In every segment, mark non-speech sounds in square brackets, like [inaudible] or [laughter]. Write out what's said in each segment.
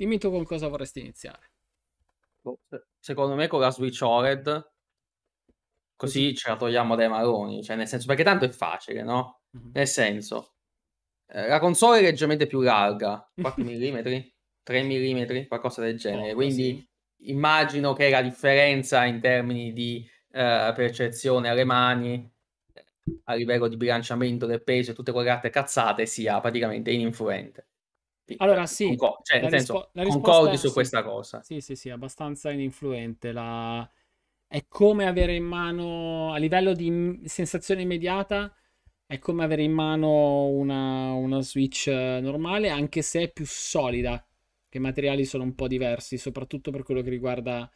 Dimmi tu con cosa vorresti iniziare. Boh, secondo me con la Switch OLED così ce la togliamo dai maroni, cioè nel senso, perché tanto è facile, no? Mm-hmm. Nel senso, eh, la console è leggermente più larga, 4 mm, 3 mm, qualcosa del genere, oh, quindi sì. immagino che la differenza in termini di eh, percezione alle mani, eh, a livello di bilanciamento del peso e tutte quelle altre cazzate sia praticamente ininfluente. Allora sì, Conco- cioè, nel senso, rispo- concordi su sì, questa cosa. Sì, sì, sì, abbastanza ininfluente. La... È come avere in mano, a livello di sensazione immediata, è come avere in mano una, una Switch eh, normale, anche se è più solida, che i materiali sono un po' diversi, soprattutto per quello che riguarda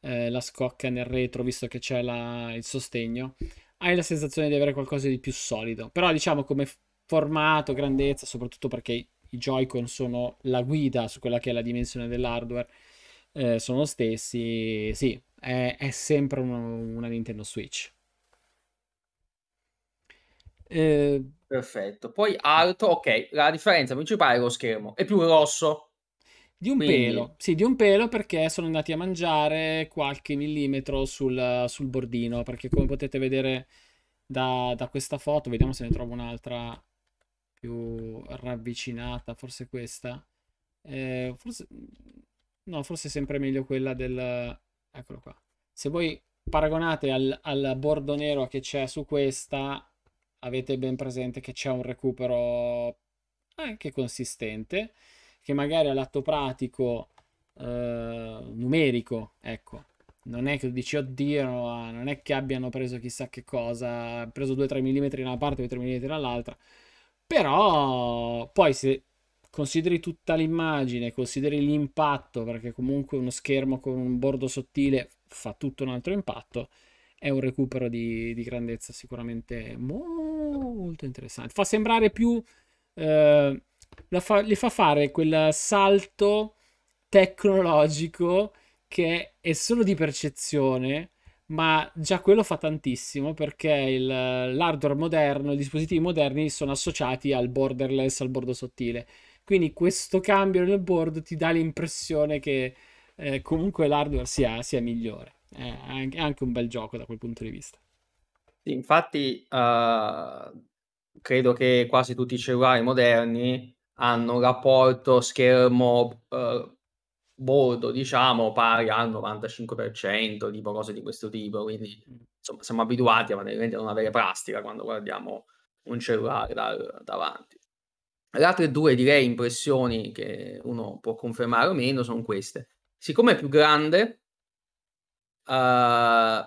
eh, la scocca nel retro, visto che c'è la, il sostegno. Hai la sensazione di avere qualcosa di più solido, però diciamo come formato, grandezza, soprattutto perché i Joy-Con sono la guida su quella che è la dimensione dell'hardware, eh, sono lo stessi, sì, è, è sempre uno, una Nintendo Switch. Eh, Perfetto, poi alto, ok, la differenza principale è lo schermo, è più rosso. Di un Quindi... pelo, sì, di un pelo perché sono andati a mangiare qualche millimetro sul, sul bordino, perché come potete vedere da, da questa foto, vediamo se ne trovo un'altra più ravvicinata, forse questa. Eh, forse... No, forse è sempre meglio quella del... Eccolo qua. Se voi paragonate al, al bordo nero che c'è su questa, avete ben presente che c'è un recupero anche consistente, che magari all'atto pratico eh, numerico, ecco, non è che dici oddio, no, non è che abbiano preso chissà che cosa, preso 2-3 mm da una parte 2-3 mm dall'altra, però poi se consideri tutta l'immagine, consideri l'impatto, perché comunque uno schermo con un bordo sottile fa tutto un altro impatto, è un recupero di, di grandezza sicuramente molto interessante. Fa sembrare più... Eh, fa, gli fa fare quel salto tecnologico che è solo di percezione, ma già quello fa tantissimo perché il, l'hardware moderno, i dispositivi moderni sono associati al borderless, al bordo sottile. Quindi questo cambio nel board ti dà l'impressione che eh, comunque l'hardware sia, sia migliore. È anche un bel gioco da quel punto di vista. Infatti, uh, credo che quasi tutti i cellulari moderni hanno un rapporto schermo uh, bordo, diciamo, pari al 95%, tipo cose di questo tipo, quindi mm. insomma siamo abituati a non avere plastica quando guardiamo un cellulare da, davanti. Le altre due, direi, impressioni che uno può confermare o meno sono queste. Siccome è più grande, uh,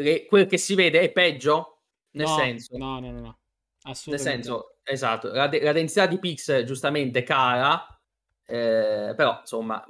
le, quel che si vede è peggio? Nel no, senso... No, no, no, no. Assolutamente. Nel senso, esatto, la, de- la densità di pixel giustamente cara, eh, però insomma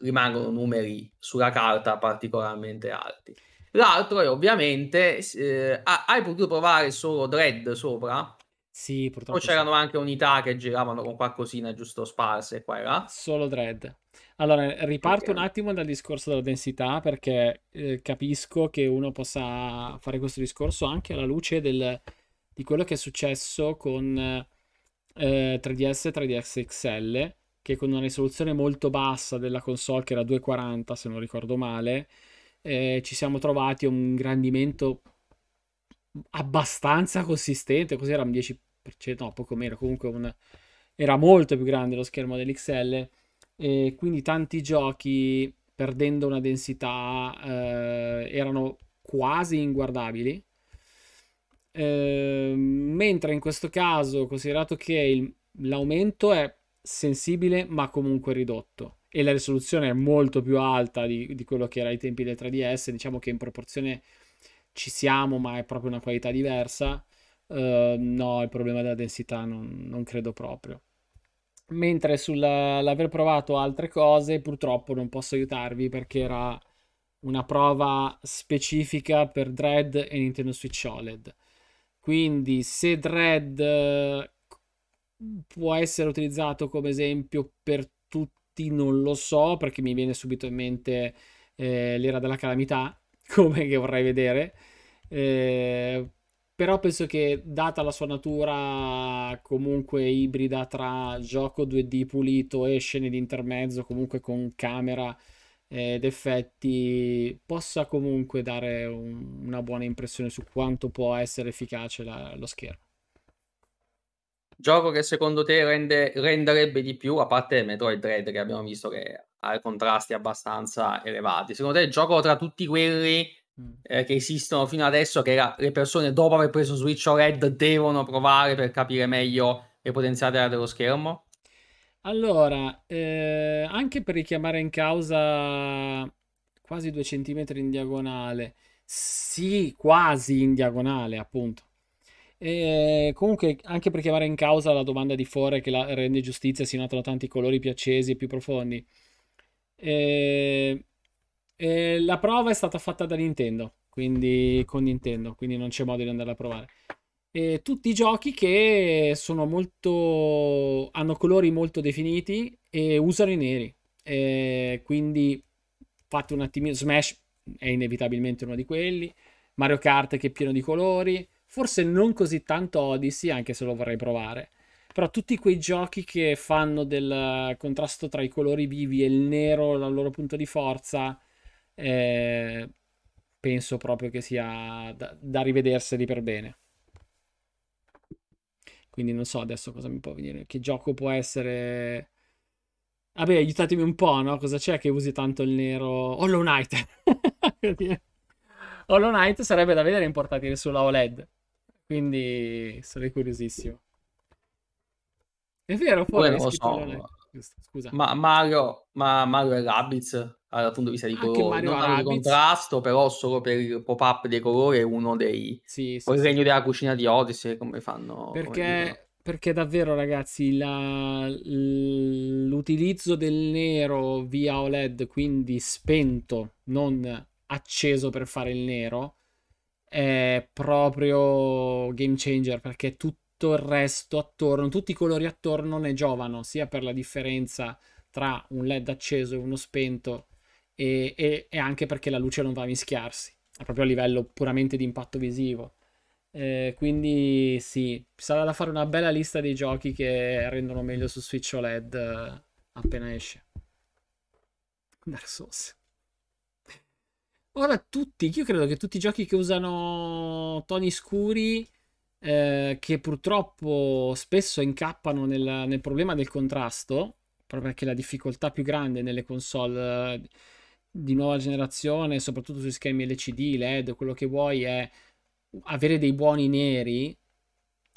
rimangono numeri sulla carta particolarmente alti. L'altro è ovviamente, eh, hai potuto provare solo Dread sopra? Sì, purtroppo. O c'erano sì. anche unità che giravano con qualcosina giusto sparse qua e là? Solo Dread. Allora, riparto okay. un attimo dal discorso della densità perché eh, capisco che uno possa fare questo discorso anche alla luce del, di quello che è successo con eh, eh 3DS e 3DS XL che con una risoluzione molto bassa della console, che era 240 se non ricordo male, eh, ci siamo trovati un ingrandimento abbastanza consistente, così era un 10%, no, poco meno, comunque un, era molto più grande lo schermo dell'XL, e quindi tanti giochi perdendo una densità eh, erano quasi inguardabili. Eh, mentre in questo caso, considerato che il, l'aumento è sensibile ma comunque ridotto e la risoluzione è molto più alta di, di quello che era ai tempi del 3DS, diciamo che in proporzione ci siamo ma è proprio una qualità diversa, uh, no il problema della densità non, non credo proprio. Mentre sull'aver provato altre cose purtroppo non posso aiutarvi perché era una prova specifica per Dread e Nintendo Switch OLED. Quindi se Dread Mm, può essere utilizzato come esempio per tutti, non lo so, perché mi viene subito in mente eh, l'era della calamità, [laughs] come che vorrei vedere. Eh, però penso che data la sua natura comunque ibrida tra gioco 2D pulito e scene di intermezzo, comunque con camera eh, ed effetti, possa comunque dare un, una buona impressione su quanto può essere efficace la, lo schermo. Gioco che secondo te rende, renderebbe di più, a parte Metroid Dread che abbiamo visto che ha contrasti abbastanza elevati. Secondo te il gioco tra tutti quelli mm. eh, che esistono fino adesso, che la, le persone dopo aver preso Switch OLED devono provare per capire meglio le potenzialità dello schermo? Allora, eh, anche per richiamare in causa quasi due centimetri in diagonale, sì, quasi in diagonale appunto e eh, comunque, anche per chiamare in causa la domanda di fuori che la rende giustizia, si notano tanti colori più accesi e più profondi. E... E la prova è stata fatta da Nintendo, quindi con Nintendo, quindi non c'è modo di andarla a provare. E tutti i giochi che sono molto hanno colori molto definiti e usano i neri. E quindi fate un attimino Smash è inevitabilmente uno di quelli, Mario Kart che è pieno di colori, Forse non così tanto Odyssey, anche se lo vorrei provare. Però tutti quei giochi che fanno del contrasto tra i colori vivi e il nero la loro punto di forza, eh, penso proprio che sia da, da rivederseli per bene. Quindi non so adesso cosa mi può venire. Che gioco può essere. Vabbè, aiutatemi un po', no? Cosa c'è che usi tanto il nero? Hollow Knight. [laughs] Hollow Knight sarebbe da vedere in portatile sulla OLED. Quindi sarei curiosissimo. È vero, poi non lo so. Scusa. Ma Mario, ma Mario e Rabbids ah, dal punto di vista di colore, Mario non hanno contrasto, però solo per il pop-up dei colori è uno dei... Sì, sì, o il regno sì. della cucina di Odyssey, come fanno... Perché, come perché davvero ragazzi, la... l'utilizzo del nero via OLED, quindi spento, non acceso per fare il nero, è proprio game changer perché tutto il resto attorno, tutti i colori attorno ne giovano sia per la differenza tra un LED acceso e uno spento e, e, e anche perché la luce non va a mischiarsi, proprio a livello puramente di impatto visivo. Eh, quindi sì, sarà da fare una bella lista dei giochi che rendono meglio su Switch OLED appena esce. Dark Souls. Ora tutti, io credo che tutti i giochi che usano toni scuri, eh, che purtroppo spesso incappano nel, nel, problema del contrasto, proprio perché la difficoltà più grande nelle console eh, di nuova generazione, soprattutto sui schemi LCD, LED, quello che vuoi è avere dei buoni neri.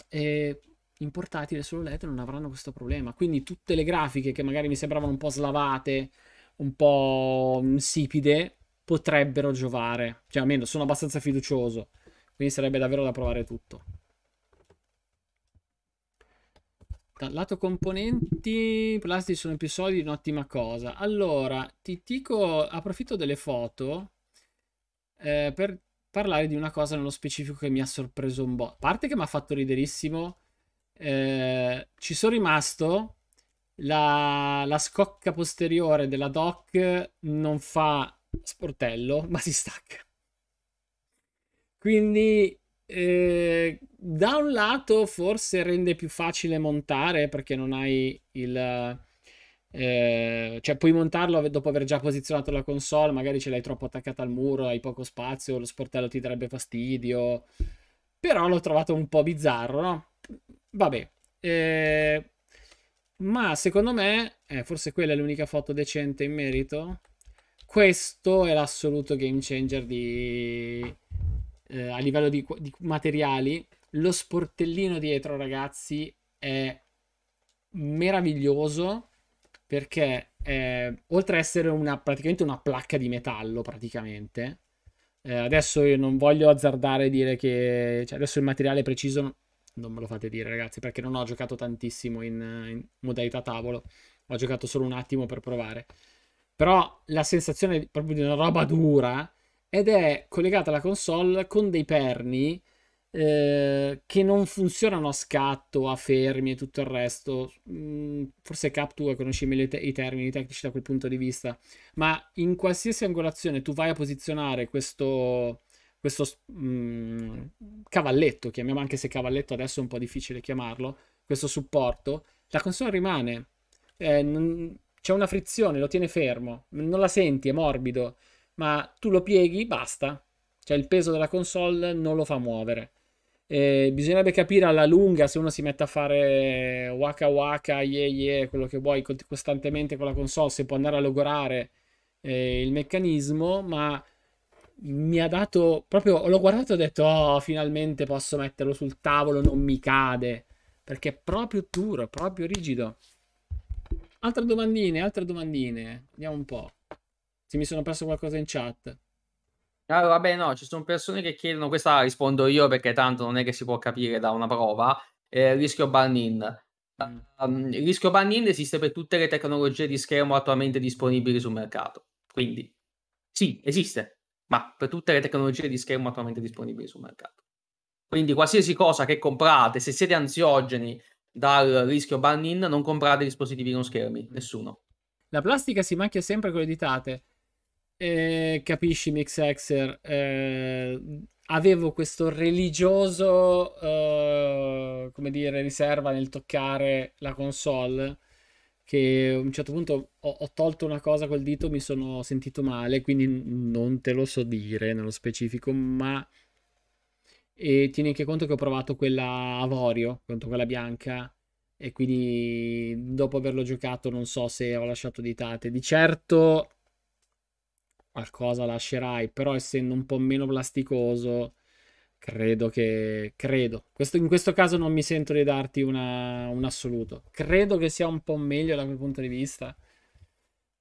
E in portatile solo LED non avranno questo problema. Quindi tutte le grafiche che magari mi sembravano un po' slavate, un po' insipide, potrebbero giovare. Cioè, almeno sono abbastanza fiducioso. Quindi sarebbe davvero da provare tutto. Dal lato componenti, i plastici sono più solidi, un'ottima cosa. Allora, ti dico, approfitto delle foto eh, per parlare di una cosa nello specifico che mi ha sorpreso un po'. A parte che mi ha fatto riderissimo, eh, ci sono rimasto, la, la scocca posteriore della doc non fa sportello, ma si stacca. Quindi eh, da un lato forse rende più facile montare perché non hai il... Eh, cioè puoi montarlo dopo aver già posizionato la console, magari ce l'hai troppo attaccata al muro, hai poco spazio, lo sportello ti darebbe fastidio. Però l'ho trovato un po' bizzarro, no? Vabbè. Eh, ma secondo me, eh, forse quella è l'unica foto decente in merito questo è l'assoluto game changer di, eh, a livello di, di materiali. Lo sportellino dietro, ragazzi, è meraviglioso perché eh, oltre ad essere una, praticamente una placca di metallo, praticamente. Eh, adesso io non voglio azzardare e dire che cioè, adesso il materiale preciso non, non me lo fate dire, ragazzi, perché non ho giocato tantissimo in, in modalità tavolo. Ho giocato solo un attimo per provare. Però la sensazione è proprio di una roba dura ed è collegata alla console con dei perni eh, che non funzionano a scatto, a fermi e tutto il resto. Mm, forse Cap 2 conosce meglio i, termini tecnici da quel punto di vista, ma in qualsiasi angolazione tu vai a posizionare questo, questo mm, cavalletto, chiamiamolo anche se cavalletto adesso è un po' difficile chiamarlo, questo supporto, la console rimane. Eh, c'è una frizione, lo tiene fermo, non la senti, è morbido, ma tu lo pieghi, basta. Cioè il peso della console non lo fa muovere. Eh, bisognerebbe capire alla lunga se uno si mette a fare waka waka, ye ye, quello che vuoi costantemente con la console, se può andare a logorare eh, il meccanismo, ma mi ha dato proprio l'ho guardato e ho detto oh finalmente posso metterlo sul tavolo non mi cade perché è proprio duro è proprio rigido Altre domandine, altre domandine. Vediamo un po'. Se mi sono perso qualcosa in chat. Ah, vabbè, no, ci sono persone che chiedono, questa rispondo io perché tanto non è che si può capire da una prova, eh, rischio ban-in. Um, ehm, il rischio ban-in esiste per tutte le tecnologie di schermo attualmente disponibili sul mercato. Quindi, sì, esiste, ma per tutte le tecnologie di schermo attualmente disponibili sul mercato. Quindi qualsiasi cosa che comprate, se siete ansiogeni, dal rischio ban in, non comprate dispositivi con schermi, mm. nessuno. La plastica si macchia sempre con le ditate. Eh, capisci, Mixexer? Eh, avevo questo religioso, eh, come dire, riserva nel toccare la console. Che a un certo punto ho, ho, tolto una cosa col dito, mi sono sentito male, quindi non te lo so dire nello specifico, ma e tieni anche conto che ho provato quella avorio contro quella bianca. E quindi dopo averlo giocato non so se ho lasciato di tate. Di certo qualcosa lascerai, però essendo un po' meno plasticoso, credo che... Credo. Questo, in questo caso non mi sento di darti una, un assoluto. Credo che sia un po' meglio da quel punto di vista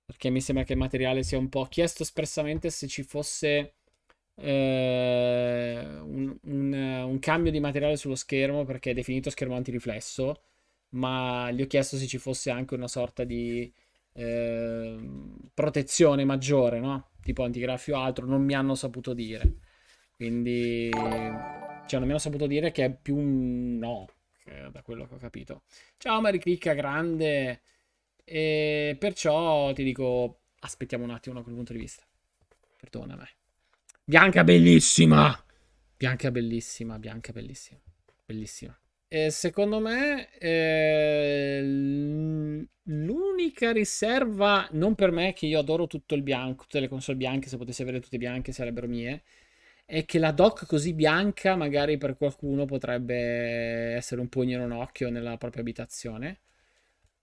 perché mi sembra che il materiale sia un po' chiesto espressamente se ci fosse eh, un, un, un, cambio di materiale sullo schermo perché è definito schermo antiriflesso, ma gli ho chiesto se ci fosse anche una sorta di eh, protezione maggiore, no? tipo antigraffio o altro, non mi hanno saputo dire. Quindi, cioè, non mi hanno saputo dire che è più un no, da quello che ho capito. Ciao, Mariclicca, grande. E perciò ti dico, aspettiamo un attimo da quel punto di vista. Perdona me. Bianca bellissima. Bianca bellissima, Bianca bellissima. Bellissima. E secondo me eh, l'unica riserva, non per me, che io adoro tutto il bianco, tutte le console bianche, se potessi avere tutte bianche sarebbero mie, è che la doc così bianca magari per qualcuno potrebbe essere un pugno in un occhio nella propria abitazione.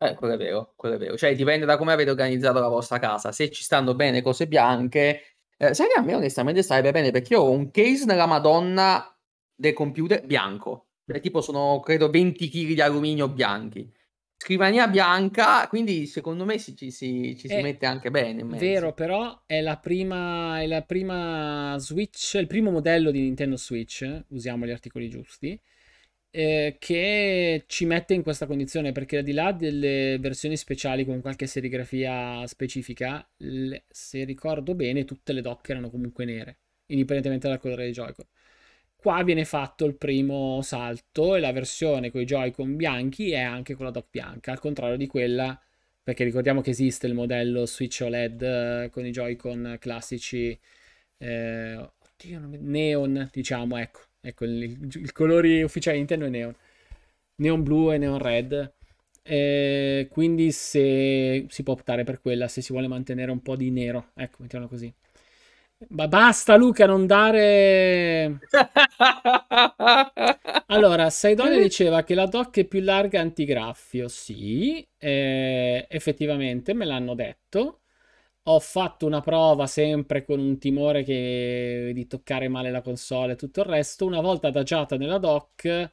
Eh, quello è vero, quello è vero. Cioè, dipende da come avete organizzato la vostra casa. Se ci stanno bene cose bianche, eh, sai che a me onestamente starebbe bene perché io ho un case nella Madonna del computer bianco. Cioè, tipo sono credo 20 kg di alluminio bianchi. Scrivania bianca, quindi secondo me ci, ci, ci, ci si eh, mette anche bene. È Vero, però è la, prima, è la prima Switch, il primo modello di Nintendo Switch, usiamo gli articoli giusti, eh, che ci mette in questa condizione perché al di là delle versioni speciali con qualche serigrafia specifica, le, se ricordo bene, tutte le dock erano comunque nere, indipendentemente dal colore dei joycon con Qua viene fatto il primo salto e la versione con i joycon bianchi è anche con la dock bianca, al contrario di quella, perché ricordiamo che esiste il modello Switch OLED eh, con i joycon classici eh, oddio, neon, diciamo, ecco Ecco, i, il colore ufficiale di Nintendo è neon. Neon blu e neon red. E quindi se si può optare per quella, se si vuole mantenere un po' di nero. Ecco, mettiamolo così. Ma basta Luca, non dare... [laughs] Allora, Saidonia diceva che la doc è più larga antigraffio, sì, eh, effettivamente me l'hanno detto, ho fatto una prova sempre con un timore che... di toccare male la console e tutto il resto. Una volta adagiata nella dock,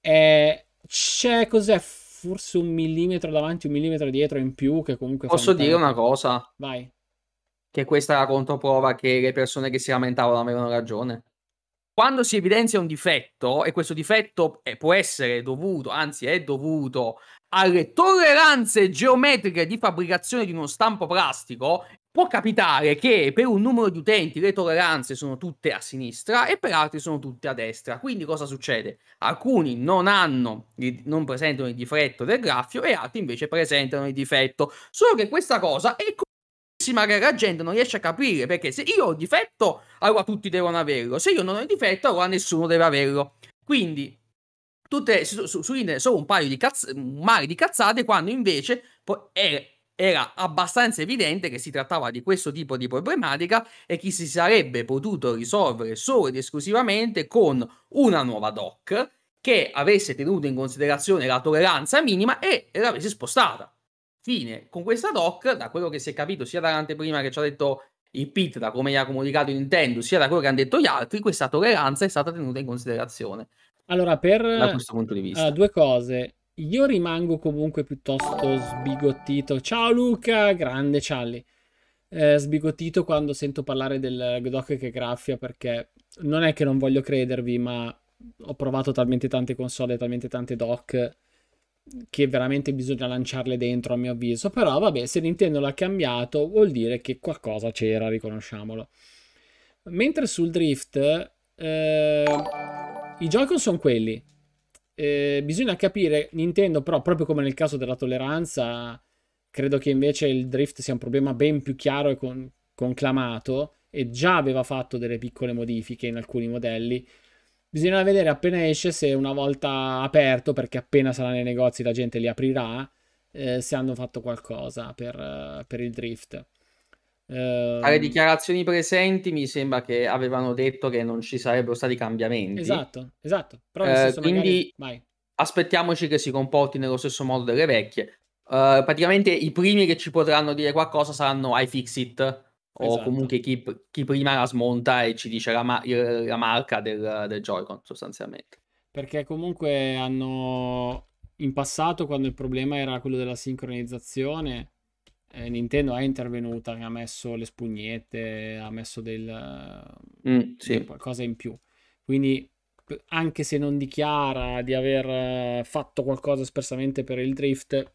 eh, c'è cos'è? Forse un millimetro davanti, un millimetro dietro in più. Che comunque posso dire una cosa? Vai. Che questa è la controprova che le persone che si lamentavano avevano ragione quando si evidenzia un difetto, e questo difetto può essere dovuto, anzi è dovuto alle tolleranze geometriche di fabbricazione di uno stampo plastico, può capitare che per un numero di utenti le tolleranze sono tutte a sinistra e per altri sono tutte a destra. Quindi cosa succede? Alcuni non hanno, non presentano il difetto del graffio e altri invece presentano il difetto. Solo che questa cosa è complessissima che la gente non riesce a capire perché se io ho il difetto allora tutti devono averlo, se io non ho il difetto allora nessuno deve averlo. Quindi tutte, su, su, internet solo un paio di cazzate, un mare di cazzate, quando invece era, era abbastanza evidente che si trattava di questo tipo di problematica e che si sarebbe potuto risolvere solo ed esclusivamente con una nuova doc che avesse tenuto in considerazione la tolleranza minima e l'avesse spostata. Fine. Con questa doc, da quello che si è capito sia dall'anteprima che ci ha detto il PIT, da come gli ha comunicato Nintendo, sia da quello che hanno detto gli altri, questa tolleranza è stata tenuta in considerazione. Allora, per da questo punto di eh, vista. Uh, due cose. Io rimango comunque piuttosto sbigottito. Ciao Luca, grande Charlie. Eh, sbigottito quando sento parlare del Godok che graffia perché non è che non voglio credervi, ma ho provato talmente tante console, talmente tante dock che veramente bisogna lanciarle dentro a mio avviso. Però vabbè, se Nintendo l'ha cambiato vuol dire che qualcosa c'era, riconosciamolo. Mentre sul drift... Eh i Joy-Con sono quelli. Eh, bisogna capire, Nintendo però, proprio come nel caso della tolleranza, credo che invece il drift sia un problema ben più chiaro e con, conclamato e già aveva fatto delle piccole modifiche in alcuni modelli. Bisogna vedere appena esce se una volta aperto, perché appena sarà nei negozi la gente li aprirà, eh, se hanno fatto qualcosa per, per il drift. Ehm, Alle dichiarazioni presenti mi sembra che avevano detto che non ci sarebbero stati cambiamenti. Esatto, esatto. Eh, quindi magari... aspettiamoci che si comporti nello stesso modo delle vecchie. Uh, praticamente i primi che ci potranno dire qualcosa saranno i iFixit o esatto. comunque chi, chi, prima la smonta e ci dice la, ma- la marca del, del Joy-Con sostanzialmente. Perché comunque hanno in passato quando il problema era quello della sincronizzazione eh, Nintendo è intervenuta, ha messo le spugnette, ha messo del, mm, sì. qualcosa in più. Quindi anche se non dichiara di aver eh, fatto qualcosa espressamente per il drift,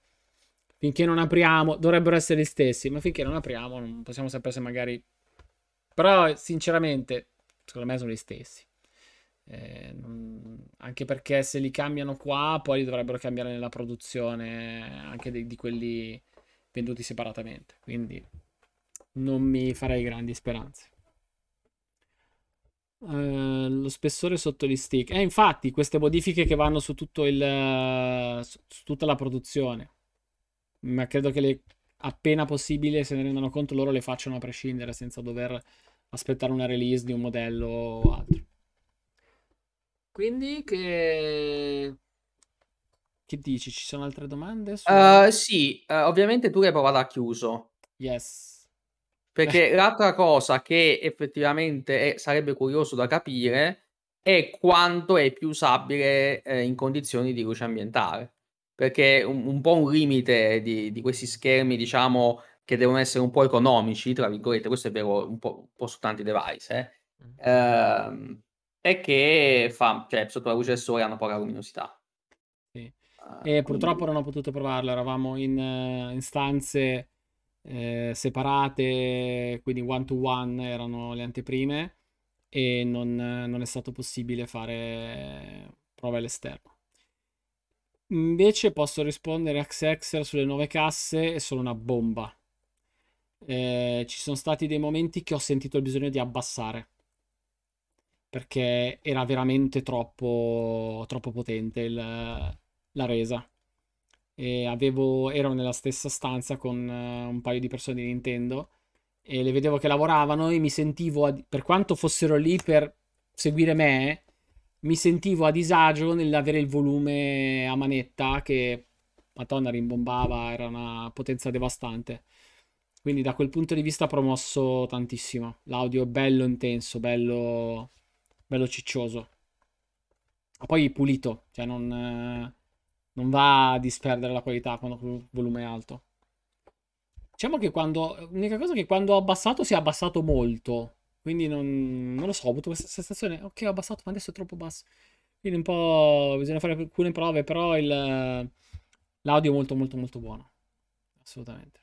finché non apriamo, dovrebbero essere gli stessi, ma finché non apriamo non possiamo sapere se magari... Però sinceramente, secondo me sono gli stessi. Eh, non... Anche perché se li cambiano qua, poi li dovrebbero cambiare nella produzione anche di, di quelli venduti separatamente, quindi non mi farei grandi speranze. Uh, lo spessore sotto gli stick. E eh, infatti queste modifiche che vanno su, tutto il, su, su tutta la produzione. Ma credo che le, appena possibile se ne rendano conto loro le facciano a prescindere senza dover aspettare una release di un modello o altro. Quindi che che dici? Ci sono altre domande? Su... Uh, sì, uh, ovviamente tu hai provata a chiuso. Yes. Perché l'altra cosa che effettivamente è, sarebbe curioso da capire è quanto è più usabile eh, in condizioni di luce ambientale. Perché un, un po' un limite di, di, questi schermi, diciamo, che devono essere un po' economici, tra virgolette, questo è vero un po', un po su tanti device, eh, mm. uh, è che fa, cioè, sotto la luce del sole hanno poca luminosità. Sì. E ah, purtroppo non ho potuto provarlo, eravamo in, eh, in stanze eh, separate, quindi one to one erano le anteprime e non, non è stato possibile fare prove all'esterno. Invece posso rispondere a Xexer sulle nuove casse, è solo una bomba. Eh, ci sono stati dei momenti che ho sentito il bisogno di abbassare perché era veramente troppo, troppo potente il, l'ha resa. E avevo, ero nella stessa stanza con eh, un paio di persone di Nintendo e le vedevo che lavoravano e mi sentivo, per quanto fossero lì per seguire me, mi sentivo a disagio nell'avere il volume a manetta che Madonna rimbombava, era una potenza devastante. Quindi da quel punto di vista ha promosso tantissimo. L'audio è bello intenso, bello, bello ciccioso. Ma poi pulito, cioè non, eh, non va a disperdere la qualità quando il volume è alto. Diciamo che quando. L'unica cosa è che quando ho abbassato si è abbassato molto. Quindi non, non lo so, ho avuto questa sensazione. Ok, ho abbassato, ma adesso è troppo basso. Quindi un po'. Bisogna fare alcune prove, però il, l'audio è molto, molto, molto buono. Assolutamente.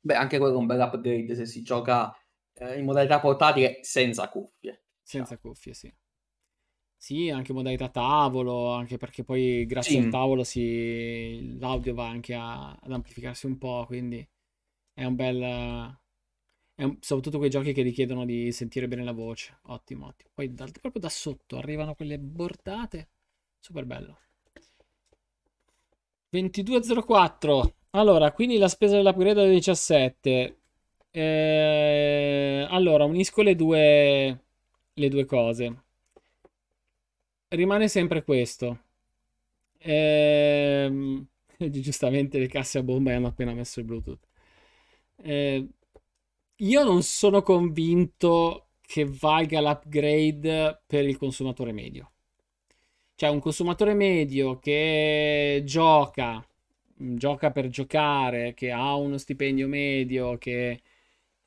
Beh, anche quello è un bel upgrade se si gioca eh, in modalità portatile senza cuffie. Senza cuffie, sì. Sì, anche modalità tavolo, anche perché poi grazie sì. al tavolo si... l'audio va anche a... ad amplificarsi un po', quindi è un bel... È un... soprattutto quei giochi che richiedono di sentire bene la voce. Ottimo, ottimo. Poi dal... proprio da sotto arrivano quelle bordate. Super bello. 2204. Allora, quindi la spesa dell'upgrade è da 17. Eh... allora, unisco le due, le due cose rimane sempre questo. Ehm, [laughs] giustamente le casse a bomba hanno appena messo il Bluetooth. Ehm, io non sono convinto che valga l'upgrade per il consumatore medio. Cioè un consumatore medio che gioca, gioca per giocare, che ha uno stipendio medio, che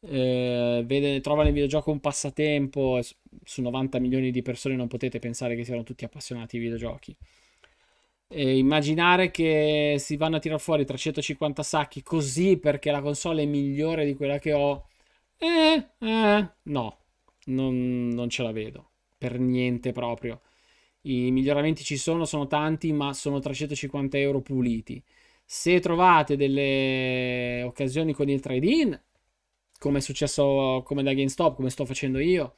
eh, vede, trova nel videogioco un passatempo, su 90 milioni di persone non potete pensare che siano tutti appassionati ai videogiochi. E immaginare che si vanno a tirare fuori 350 sacchi così perché la console è migliore di quella che ho, eh, eh, no, non, non ce la vedo, per niente proprio. I miglioramenti ci sono, sono tanti, ma sono 350 euro puliti. Se trovate delle occasioni con il trade-in, come è successo come da GameStop, come sto facendo io,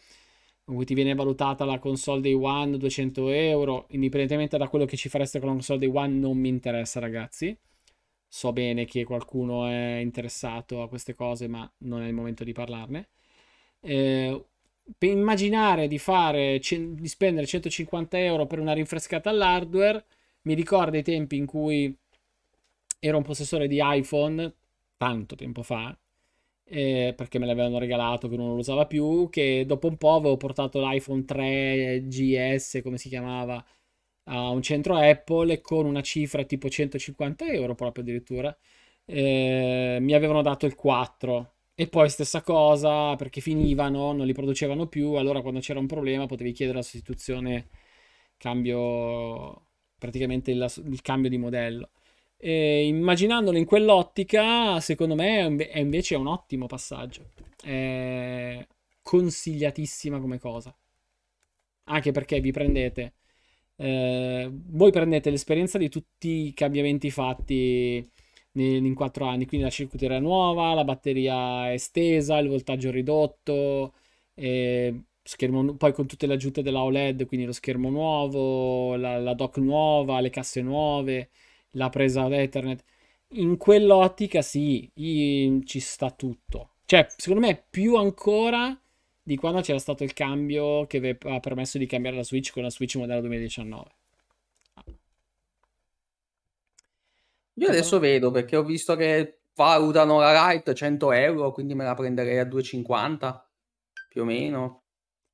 dove ti viene valutata la console dei One 200 euro, indipendentemente da quello che ci fareste con la console dei One, non mi interessa ragazzi. So bene che qualcuno è interessato a queste cose, ma non è il momento di parlarne. Eh, per immaginare di, fare, di spendere 150 euro per una rinfrescata all'hardware, mi ricorda i tempi in cui ero un possessore di iPhone, tanto tempo fa, eh, perché me l'avevano regalato che non lo usava più, che dopo un po' avevo portato l'iPhone 3 GS, come si chiamava, a un centro Apple con una cifra tipo 150 euro proprio addirittura. Eh, mi avevano dato il 4 e poi stessa cosa perché finivano, non li producevano più, allora quando c'era un problema potevi chiedere la sostituzione, cambio, praticamente il, il cambio di modello. E immaginandolo in quell'ottica, secondo me è invece un ottimo passaggio. È consigliatissima come cosa. Anche perché vi prendete. Eh, voi prendete l'esperienza di tutti i cambiamenti fatti in quattro anni, quindi la circuiteria nuova, la batteria estesa, il voltaggio ridotto, eh, schermo, poi con tutte le aggiunte della OLED, quindi lo schermo nuovo, la, la dock nuova, le casse nuove la presa da Ethernet. In quell'ottica sì, in, ci sta tutto. Cioè, secondo me più ancora di quando c'era stato il cambio che ha permesso di cambiare la Switch con la Switch modello 2019. Io ah. adesso vedo perché ho visto che valutano la Lite 100 euro, quindi me la prenderei a 2,50 più o meno.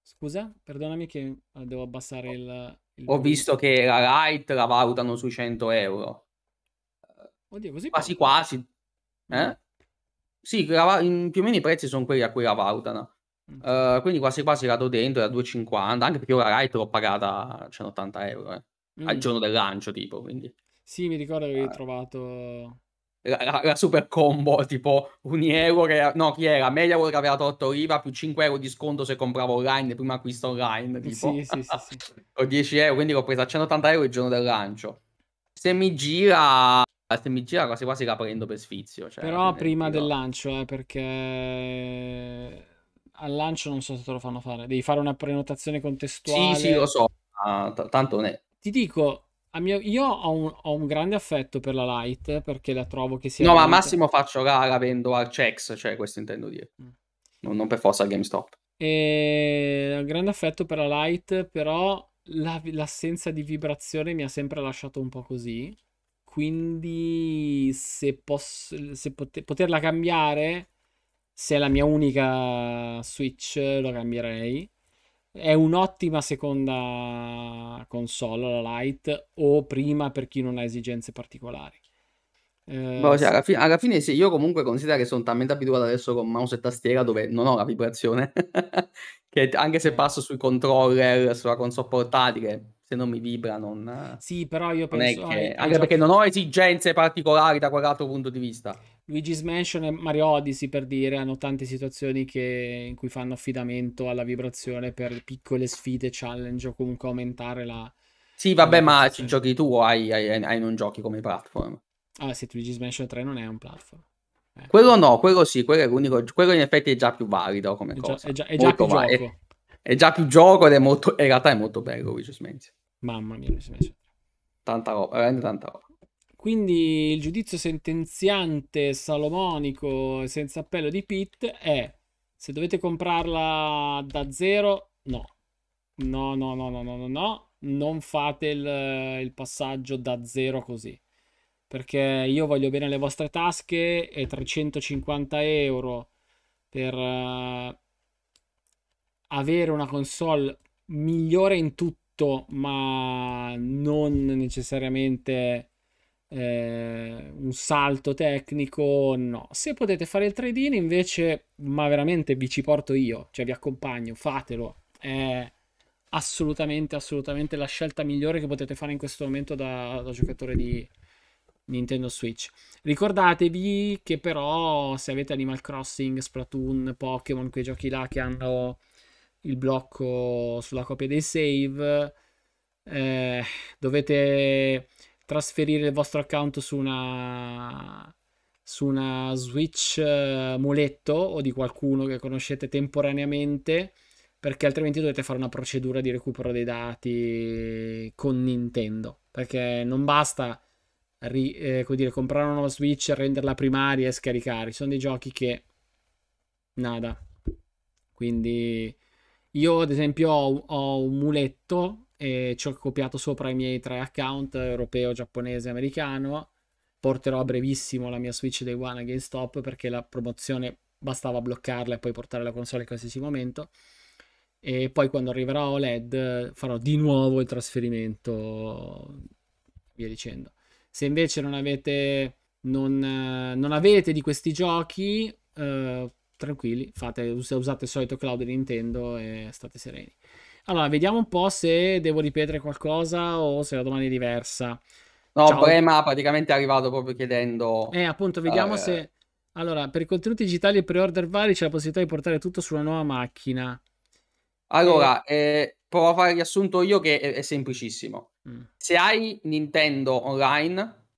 Scusa, perdonami che devo abbassare il... il... Ho visto che la Lite la valutano sui 100 euro. Oddio, così quasi poco. quasi. Eh? Mm. Sì, Grava- in, più o meno i prezzi sono quelli a cui la valutano. Uh, mm. eh, quindi quasi quasi vado dentro a 2,50 anche perché ora Rai te l'ho pagata 180 euro eh. mm. al giorno del lancio tipo quindi sì mi ricordo che avevi eh. trovato la, la, la, super combo [laughs] tipo un euro che no chi era Mediaworld che aveva tolto l'IVA più 5 euro di sconto se compravo online prima acquisto online tipo sì, sì, sì, sì. [laughs] o 10 euro quindi l'ho presa a 180 euro il giorno del lancio se mi gira la SMG quasi quasi la prendo per sfizio. Cioè, Però prima del lancio, eh, perché al lancio non so se te lo fanno fare. Devi fare una prenotazione contestuale. Sì, sì, lo so. Uh, t- tanto ne. Ti dico, mio... io ho un, ho un, grande affetto per la Light perché la trovo che sia. No, veramente... ma massimo faccio gara vendo al checks, cioè questo intendo dire. Mm. Non, non, per forza al GameStop. E... Un grande affetto per la Light, però la... l'assenza di vibrazione mi ha sempre lasciato un po' così quindi se posso se pot- poterla cambiare, se è la mia unica Switch, lo cambierei. È un'ottima seconda console, la Lite, o prima per chi non ha esigenze particolari. Eh, Beh, cioè, alla, fi- alla, fine sì, io comunque considero che sono talmente abituato adesso con mouse e tastiera dove non ho la vibrazione, [laughs] che anche se eh. passo sui controller, sulla console portatile, se non mi vibra non... Eh, sì, però io penso... Che... anche già... perché non ho esigenze particolari da quell'altro punto di vista. Luigi's Mansion e Mario Odyssey, per dire, hanno tante situazioni che... in cui fanno affidamento alla vibrazione per piccole sfide, challenge o comunque aumentare la... Sì, vabbè, la ma ci giochi tu o hai, hai, non giochi come platform? Ah, sì, Luigi's Mansion 3 non è un platform. Eh. Quello no, quello sì, quello, è l'unico, quello in effetti è già più valido come è cosa. è già, è già più valido. gioco è già più gioco ed è molto, in realtà è molto bello Vicious Mamma mia, Vicious Mansion. Tanta roba, veramente tanta roba. Quindi il giudizio sentenziante, salomonico, senza appello di Pitt è se dovete comprarla da zero, no. No, no, no, no, no, no, no. Non fate il, il passaggio da zero così. Perché io voglio bene le vostre tasche e 350 euro per... Uh, avere una console migliore in tutto, ma non necessariamente eh, un salto tecnico, no. Se potete fare il trade-in invece, ma veramente vi ci porto io, cioè vi accompagno, fatelo. È assolutamente, assolutamente la scelta migliore che potete fare in questo momento da, da giocatore di, Nintendo Switch. Ricordatevi che però se avete Animal Crossing, Splatoon, Pokémon, quei giochi là che hanno il blocco sulla copia dei save, eh, dovete trasferire il vostro account su una, su una Switch eh, muletto o di qualcuno che conoscete temporaneamente perché altrimenti dovete fare una procedura di recupero dei dati con Nintendo perché non basta ri, eh, dire, comprare una nuova Switch, renderla primaria e scaricare, sono dei giochi che nada. Quindi io ad esempio ho, ho un muletto e ci ho copiato sopra i miei tre account, eh, europeo, giapponese, americano. Porterò a brevissimo la mia Switch Day One a GameStop perché la promozione bastava bloccarla e poi portare la console in qualsiasi momento. E poi quando arriverà OLED farò di nuovo il trasferimento, via dicendo. Se invece non avete, non, eh, non avete di questi giochi... Eh, tranquilli, fate, usate il solito cloud di Nintendo e state sereni. Allora, vediamo un po' se devo ripetere qualcosa o se la domanda è diversa. No, Brema eh, praticamente è arrivato proprio chiedendo... Eh, appunto, vediamo uh, se... Allora, per i contenuti digitali e pre-order vari c'è la possibilità di portare tutto sulla nuova macchina. Allora, e... Eh. eh, provo a fare il riassunto io che è, è semplicissimo. Mm. Se hai Nintendo Online,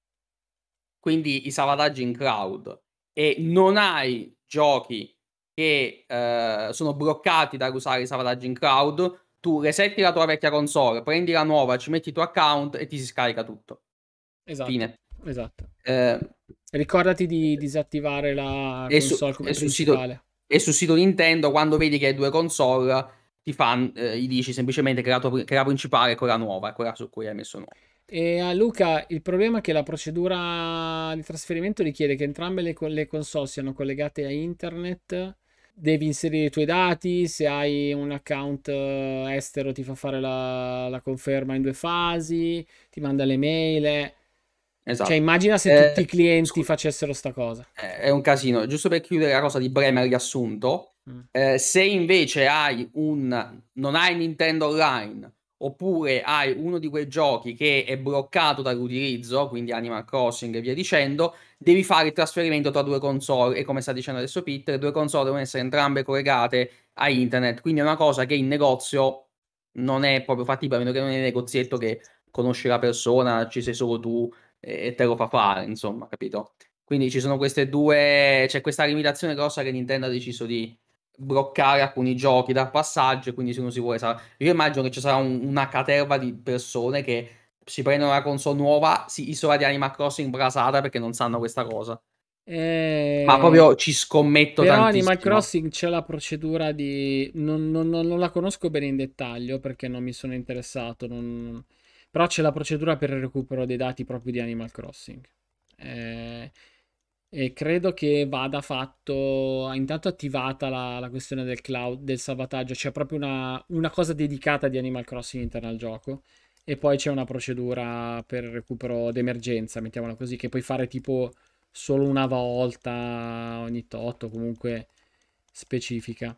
quindi i salvataggi in cloud, e non hai giochi che eh, sono bloccati dall'usare i salvataggi in cloud, tu resetti la tua vecchia console, prendi la nuova, ci metti il tuo account e ti si scarica tutto. Esatto. Fine. Esatto. Eh, Ricordati di disattivare la console su, come sul e sul sito Nintendo, quando vedi che hai due console, ti fan, eh, gli dici semplicemente che la, tua, che la principale è quella nuova, è quella su cui hai messo nuovo. E a ah, Luca il problema è che la procedura di trasferimento richiede che entrambe le, le console siano collegate a internet. Devi inserire i tuoi dati, se hai un account eh, estero ti fa fare la, la conferma in due fasi, ti manda le mail. Eh. Cioè, esatto. Cioè, immagina se eh, tutti i clienti scusa, facessero sta cosa. Eh, è un casino. Giusto per chiudere la cosa di Bremer riassunto, mm. eh, se invece hai un non hai Nintendo Online, oppure hai uno di quei giochi che è bloccato dall'utilizzo, quindi Animal Crossing e via dicendo, devi fare il trasferimento tra due console e come sta dicendo adesso Pitt, le due console devono essere entrambe collegate a internet, quindi è una cosa che in negozio non è proprio fattibile, a meno che non è un negozietto che conosci la persona, ci sei solo tu e te lo fa fare, insomma, capito? Quindi ci sono queste due, c'è questa limitazione grossa che Nintendo ha deciso di, bloccare alcuni giochi dal passaggio, quindi se uno si vuole... Sa- Io immagino che ci sarà un, una caterva di persone che si prendono una console nuova, si isola di Animal Crossing brasata perché non sanno questa cosa. Eh, Ma proprio ci scommetto però tantissimo. Animal Crossing c'è la procedura di... Non, non, non, non, la conosco bene in dettaglio perché non mi sono interessato, però c'è la procedura per il recupero dei dati proprio di Animal Crossing. Eh, e credo che vada fatto, intanto attivata la, la questione del cloud, del salvataggio, c'è proprio una, una cosa dedicata di Animal Crossing interna al gioco e poi c'è una procedura per recupero d'emergenza, mettiamola così, che puoi fare tipo solo una volta ogni tot o comunque specifica.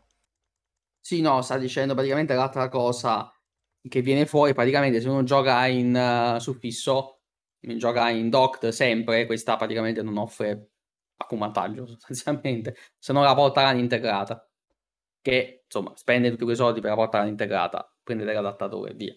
Sì, no, sta dicendo praticamente l'altra cosa che viene fuori, praticamente se uno gioca in uh, eh, suffisso, gioca in docked sempre, questa praticamente non offre a vantaggio sostanzialmente, se non la porta LAN integrata, che insomma spende tutti quei soldi per la porta LAN integrata, prendete l'adattatore e via.